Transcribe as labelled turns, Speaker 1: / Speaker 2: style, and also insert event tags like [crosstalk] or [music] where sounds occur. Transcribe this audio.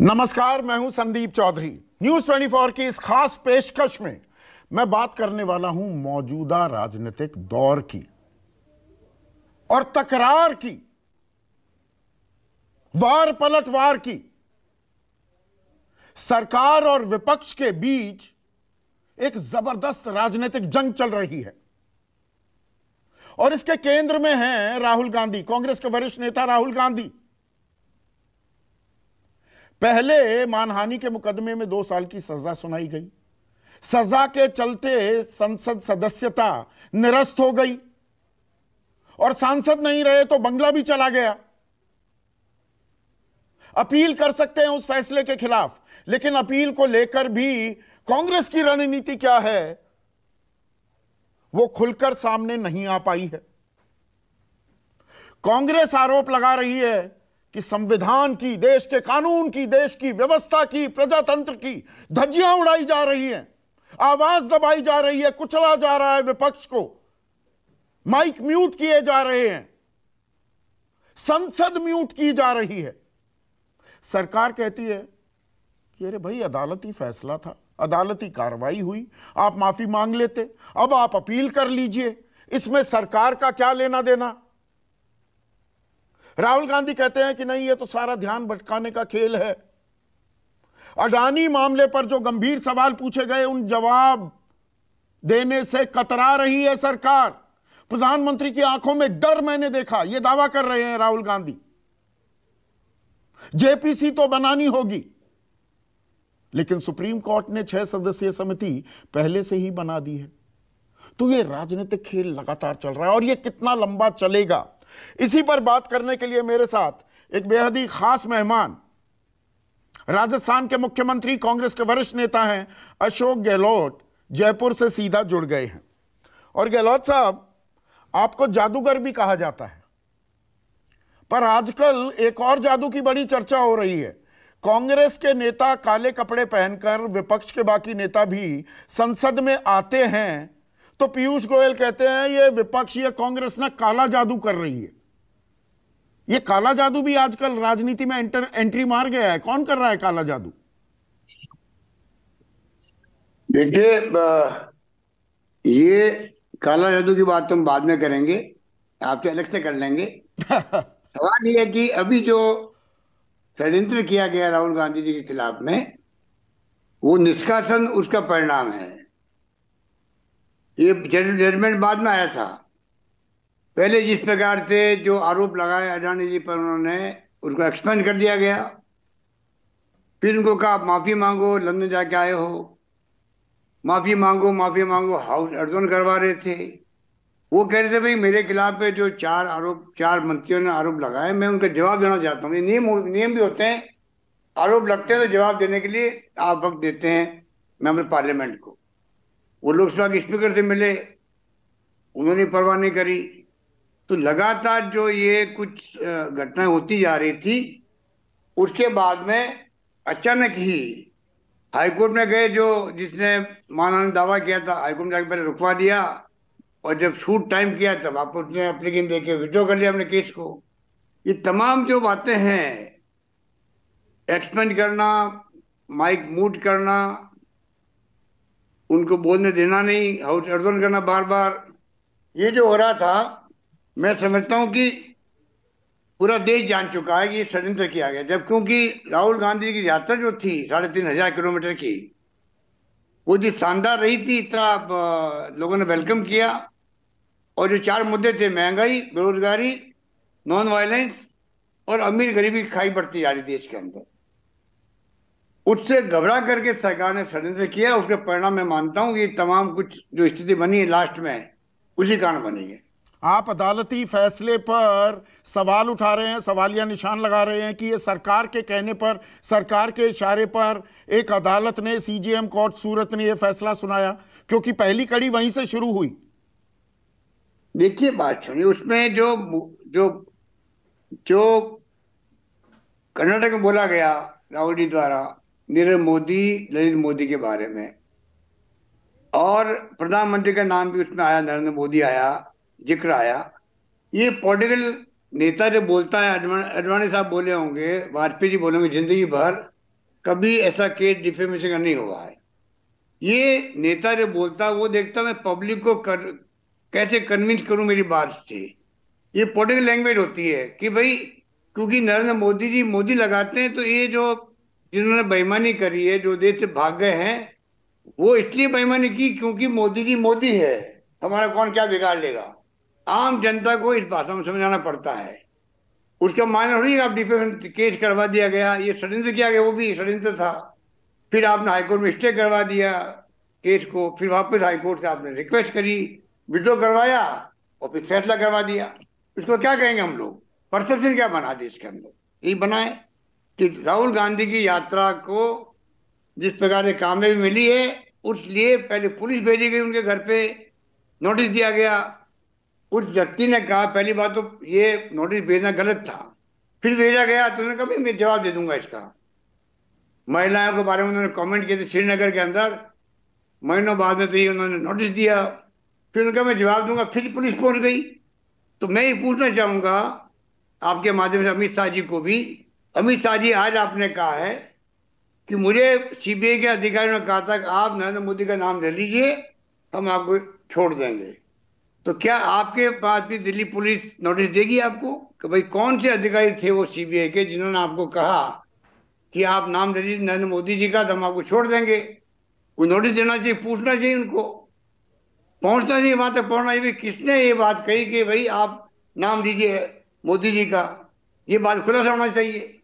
Speaker 1: नमस्कार मैं हूं संदीप चौधरी न्यूज 24 की इस खास पेशकश में मैं बात करने वाला हूं मौजूदा राजनीतिक दौर की और तकरार की वार पलटवार की सरकार और विपक्ष के बीच एक जबरदस्त राजनीतिक जंग चल रही है और इसके केंद्र में हैं राहुल गांधी कांग्रेस के वरिष्ठ नेता राहुल गांधी पहले मानहानि के मुकदमे में दो साल की सजा सुनाई गई सजा के चलते संसद सदस्यता निरस्त हो गई और सांसद नहीं रहे तो बंगला भी चला गया अपील कर सकते हैं उस फैसले के खिलाफ लेकिन अपील को लेकर भी कांग्रेस की रणनीति क्या है वो खुलकर सामने नहीं आ पाई है कांग्रेस आरोप लगा रही है कि संविधान की देश के कानून की देश की व्यवस्था की प्रजातंत्र की धज्जियां उड़ाई जा रही हैं आवाज दबाई जा रही है कुचला जा रहा है विपक्ष को माइक म्यूट किए जा रहे हैं संसद म्यूट की जा रही है सरकार कहती है कि अरे भाई अदालती फैसला था अदालती कार्रवाई हुई आप माफी मांग लेते अब आप अपील कर लीजिए इसमें सरकार का क्या लेना देना राहुल गांधी कहते हैं कि नहीं ये तो सारा ध्यान भटकाने का खेल है अडानी मामले पर जो गंभीर सवाल पूछे गए उन जवाब देने से कतरा रही है सरकार प्रधानमंत्री की आंखों में डर मैंने देखा यह दावा कर रहे हैं राहुल गांधी जेपीसी तो बनानी होगी लेकिन सुप्रीम कोर्ट ने छह सदस्यीय समिति पहले से ही बना दी है तो यह राजनीतिक खेल लगातार चल रहा है और यह कितना लंबा चलेगा इसी पर बात करने के लिए मेरे साथ एक बेहद ही खास मेहमान राजस्थान के मुख्यमंत्री कांग्रेस के वरिष्ठ नेता हैं अशोक गहलोत जयपुर से सीधा जुड़ गए हैं और गहलोत साहब आपको जादूगर भी कहा जाता है पर आजकल एक और जादू की बड़ी चर्चा हो रही है कांग्रेस के नेता काले कपड़े पहनकर विपक्ष के बाकी नेता भी संसद में आते हैं तो पीयूष गोयल कहते हैं ये विपक्ष या कांग्रेस ना काला जादू कर रही है ये काला जादू भी आजकल राजनीति में एंटर एंट्री मार गया है कौन कर रहा है काला जादू
Speaker 2: देखिए ये काला जादू की बात तो हम बाद में करेंगे आप तो अलग से कर लेंगे [laughs] सवाल ये है कि अभी जो षड्यंत्र किया गया राहुल गांधी जी के खिलाफ में वो निष्कासन उसका परिणाम है ये जजमेंट बाद में आया था पहले जिस प्रकार से जो आरोप लगाए अडानी जी पर उन्होंने उनको एक्सपेंड कर दिया गया फिर उनको कहा माफ़ी मांगो लंदन जाके आए हो माफ़ी मांगो माफ़ी मांगो हाउस अर्जन करवा रहे थे वो कह रहे थे भाई मेरे खिलाफ पे जो चार आरोप चार मंत्रियों ने आरोप लगाए मैं उनका जवाब देना चाहता हूँ नियम नियम भी होते हैं आरोप लगते हैं तो जवाब देने के लिए आप वक्त देते हैं मेम्बर पार्लियामेंट को वो लोकसभा के स्पीकर से मिले उन्होंने परवाह नहीं करी तो लगातार जो ये कुछ घटनाएं होती जा रही थी उसके बाद में अचानक ही हाईकोर्ट में गए जो जिसने माना ने दावा किया था हाईकोर्ट में जाकर पहले रुकवा दिया और जब शूट टाइम किया तब आप उसने एप्लीकेशन देके विड्रो कर लिया हमने केस को ये तमाम जो बातें हैं एक्सपेंड करना माइक मूट करना उनको बोलने देना नहीं हाउस अर्जन करना बार बार ये जो हो रहा था मैं समझता हूँ कि पूरा देश जान चुका है कि षडयंत्र किया गया जब क्योंकि राहुल गांधी की यात्रा जो थी साढ़े तीन हजार किलोमीटर की वो जो शानदार रही थी इतना लोगों ने वेलकम किया और जो चार मुद्दे थे महंगाई बेरोजगारी नॉन वायलेंस और अमीर गरीबी खाई बढ़ती जा रही देश के अंदर उससे घबरा करके सरकार ने षडयंत्र किया उसके परिणाम मैं मानता हूँ कि तमाम कुछ जो स्थिति बनी है लास्ट में उसी कारण बनी है आप अदालती फैसले
Speaker 1: पर सवाल उठा रहे हैं सवाल या निशान लगा रहे हैं कि ये सरकार के कहने पर सरकार के इशारे पर एक अदालत ने सीजीएम कोर्ट सूरत ने यह फैसला सुनाया क्योंकि
Speaker 2: पहली कड़ी वहीं से शुरू हुई देखिए बात सुनिए उसमें जो जो जो कर्नाटक में बोला गया राहुल जी द्वारा नीरव मोदी नरेंद्र मोदी के बारे में और प्रधानमंत्री का नाम भी उसमें आया नरेंद्र मोदी आया जिक्र आया ये पॉलिटिकल नेता जो बोलता है अडवाणी साहब बोले होंगे वाजपेयी जी बोले होंगे जिंदगी भर कभी ऐसा केस डिफेमेशन का नहीं हुआ है ये नेता जो बोलता है वो देखता मैं पब्लिक को कर, कैसे कन्विंस करूं मेरी बात से ये पॉलिटिकल लैंग्वेज होती है कि भाई क्योंकि नरेंद्र मोदी जी मोदी लगाते हैं तो ये जो जिन्होंने बेईमानी करी है जो देश से भाग गए हैं वो इसलिए बेईमानी की क्योंकि मोदी जी मोदी है हमारा कौन क्या बिगाड़ लेगा आम जनता को इस भाषा में समझाना पड़ता है उसका मायना थोड़ी आप डिफेंस केस करवा दिया गया ये षडयंत्र किया गया वो भी षडयंत्र था फिर आपने हाईकोर्ट में स्टे करवा दिया केस को फिर वापस हाईकोर्ट से आपने रिक्वेस्ट करी विड्रो करवाया और फिर फैसला करवा दिया इसको क्या कहेंगे हम लोग परसेप्शन क्या बना देश के अंदर यही बनाए कि राहुल गांधी की यात्रा को जिस प्रकार से कामयाबी मिली है उस लिए पहले पुलिस भेजी गई उनके घर पे नोटिस दिया गया उस व्यक्ति ने कहा पहली बात तो ये नोटिस भेजना गलत था फिर भेजा गया तो उन्होंने कभी मैं जवाब दे दूंगा इसका महिलाओं के बारे में उन्होंने कमेंट किए थे श्रीनगर के अंदर महीनों बाद में तो ये उन्होंने नोटिस दिया फिर उनका मैं जवाब दूंगा फिर पुलिस पहुंच गई तो मैं ये पूछना चाहूंगा आपके माध्यम से अमित शाह जी को भी अमित शाह जी आज आपने कहा है कि मुझे सीबीआई के अधिकारी ने कहा था कि आप नरेंद्र मोदी का नाम ले लीजिए हम आपको छोड़ देंगे तो क्या आपके पास भी दिल्ली पुलिस नोटिस देगी आपको कि भाई कौन से अधिकारी थे वो सीबीआई के जिन्होंने आपको कहा कि आप नाम ले लीजिए नरेंद्र मोदी जी का तो हम आपको छोड़ देंगे वो नोटिस देना चाहिए पूछना चाहिए उनको पहुंचना चाहिए वहां तक पहुंचना चाहिए किसने ये बात कही कि भाई आप नाम दीजिए मोदी जी का ये बात खुलासा होना चाहिए